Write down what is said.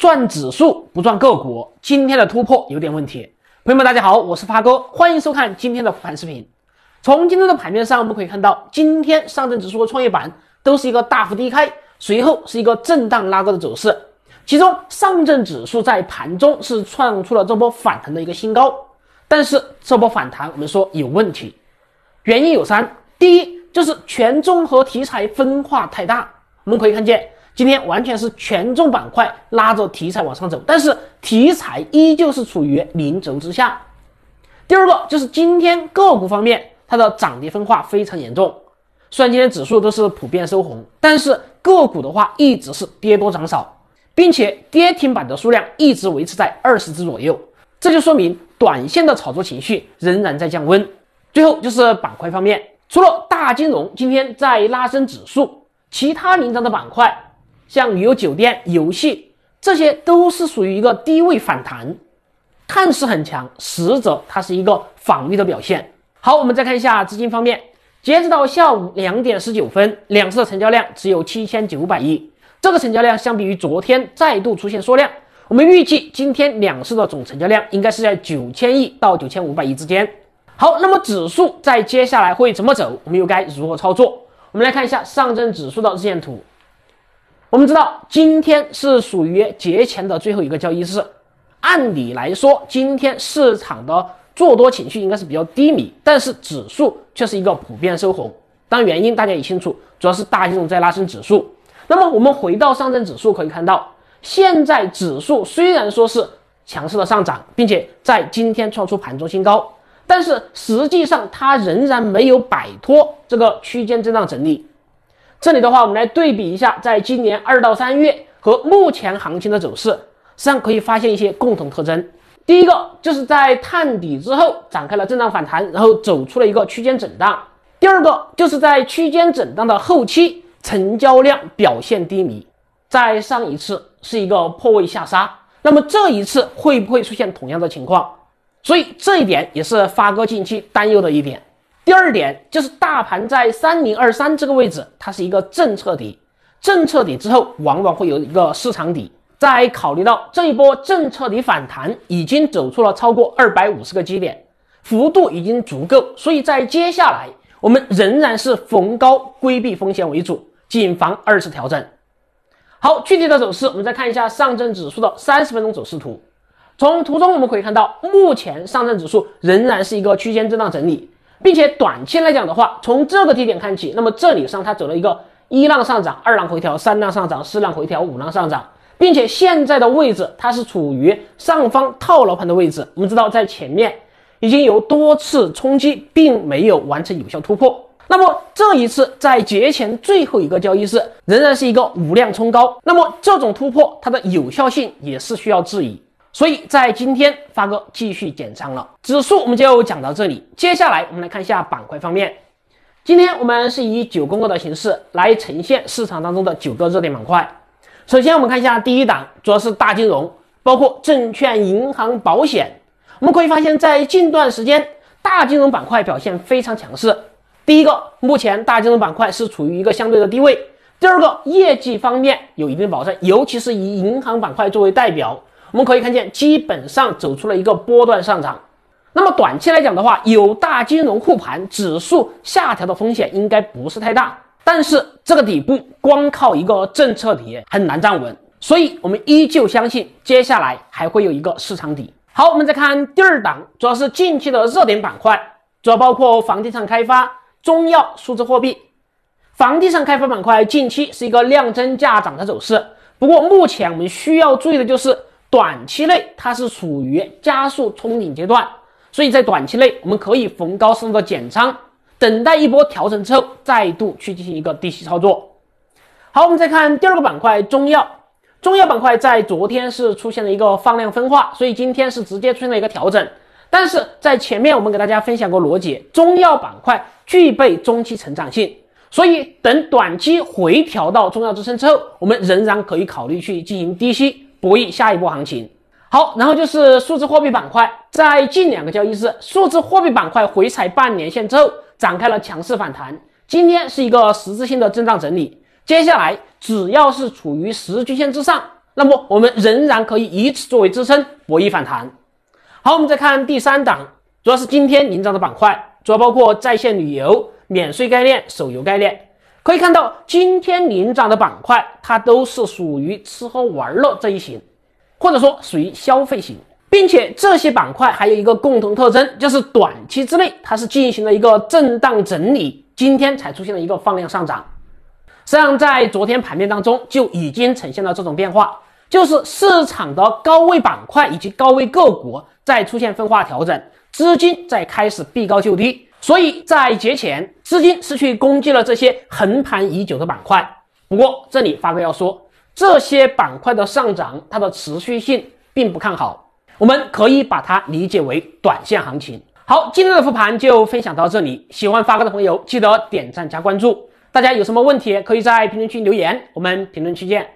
赚指数不赚个股，今天的突破有点问题。朋友们，大家好，我是发哥，欢迎收看今天的盘视频。从今天的盘面上，我们可以看到，今天上证指数和创业板都是一个大幅低开，随后是一个震荡拉高的走势。其中，上证指数在盘中是创出了这波反弹的一个新高，但是这波反弹我们说有问题，原因有三：第一，就是权重和题材分化太大。我们可以看见。今天完全是权重板块拉着题材往上走，但是题材依旧是处于零轴之下。第二个就是今天个股方面，它的涨跌分化非常严重。虽然今天指数都是普遍收红，但是个股的话一直是跌多涨少，并且跌停板的数量一直维持在二十只左右，这就说明短线的炒作情绪仍然在降温。最后就是板块方面，除了大金融今天在拉升指数，其他领涨的板块。像旅游酒店、游戏，这些都是属于一个低位反弹，看似很强，实则它是一个防御的表现。好，我们再看一下资金方面，截止到下午两点十九分，两市的成交量只有七千九百亿，这个成交量相比于昨天再度出现缩量。我们预计今天两市的总成交量应该是在九千亿到九千五百亿之间。好，那么指数在接下来会怎么走？我们又该如何操作？我们来看一下上证指数的日线图。我们知道今天是属于节前的最后一个交易日，按理来说，今天市场的做多情绪应该是比较低迷，但是指数却是一个普遍收红。当原因大家也清楚，主要是大金融在拉升指数。那么我们回到上证指数可以看到，现在指数虽然说是强势的上涨，并且在今天创出盘中新高，但是实际上它仍然没有摆脱这个区间震荡整理。这里的话，我们来对比一下，在今年二到三月和目前行情的走势，实际上可以发现一些共同特征。第一个就是在探底之后展开了震荡反弹，然后走出了一个区间震荡。第二个就是在区间震荡的后期，成交量表现低迷。在上一次是一个破位下杀，那么这一次会不会出现同样的情况？所以这一点也是发哥近期担忧的一点。第二点就是大盘在三零二三这个位置，它是一个政策底，政策底之后往往会有一个市场底。在考虑到这一波政策底反弹已经走出了超过二百五十个基点，幅度已经足够，所以在接下来我们仍然是逢高规避风险为主，谨防二次调整。好，具体的走势我们再看一下上证指数的三十分钟走势图，从图中我们可以看到，目前上证指数仍然是一个区间震荡整理。并且短期来讲的话，从这个低点看起，那么这里上它走了一个一浪上涨，二浪回调，三浪上涨，四浪回调，五浪上涨，并且现在的位置它是处于上方套牢盘的位置。我们知道在前面已经有多次冲击，并没有完成有效突破。那么这一次在节前最后一个交易日仍然是一个无量冲高，那么这种突破它的有效性也是需要质疑。所以在今天，发哥继续减仓了。指数我们就讲到这里，接下来我们来看一下板块方面。今天我们是以九宫格的形式来呈现市场当中的九个热点板块。首先我们看一下第一档，主要是大金融，包括证券、银行、保险。我们可以发现，在近段时间，大金融板块表现非常强势。第一个，目前大金融板块是处于一个相对的低位；第二个，业绩方面有一定保证，尤其是以银行板块作为代表。我们可以看见，基本上走出了一个波段上涨。那么短期来讲的话，有大金融护盘，指数下调的风险应该不是太大。但是这个底部光靠一个政策底很难站稳，所以我们依旧相信接下来还会有一个市场底。好，我们再看第二档，主要是近期的热点板块，主要包括房地产开发、中药、数字货币、房地产开发板块近期是一个量增价涨的走势。不过目前我们需要注意的就是。短期内它是处于加速冲顶阶段，所以在短期内我们可以逢高适当减仓，等待一波调整之后再度去进行一个低吸操作。好，我们再看第二个板块中药，中药板块在昨天是出现了一个放量分化，所以今天是直接出现了一个调整。但是在前面我们给大家分享过逻辑，中药板块具备中期成长性，所以等短期回调到中药支撑之后，我们仍然可以考虑去进行低吸。博弈下一波行情，好，然后就是数字货币板块，在近两个交易日，数字货币板块回踩半年线之后，展开了强势反弹，今天是一个实质性的震荡整理，接下来只要是处于十均线之上，那么我们仍然可以以此作为支撑，博弈反弹。好，我们再看第三档，主要是今天领涨的板块，主要包括在线旅游、免税概念、手游概念。可以看到，今天领涨的板块，它都是属于吃喝玩乐这一型，或者说属于消费型，并且这些板块还有一个共同特征，就是短期之内它是进行了一个震荡整理，今天才出现了一个放量上涨。实际上，在昨天盘面当中就已经呈现了这种变化，就是市场的高位板块以及高位个股在出现分化调整，资金在开始避高就低。所以在节前，资金是去攻击了这些横盘已久的板块。不过，这里发哥要说，这些板块的上涨，它的持续性并不看好。我们可以把它理解为短线行情。好，今天的复盘就分享到这里。喜欢发哥的朋友，记得点赞加关注。大家有什么问题，可以在评论区留言。我们评论区见。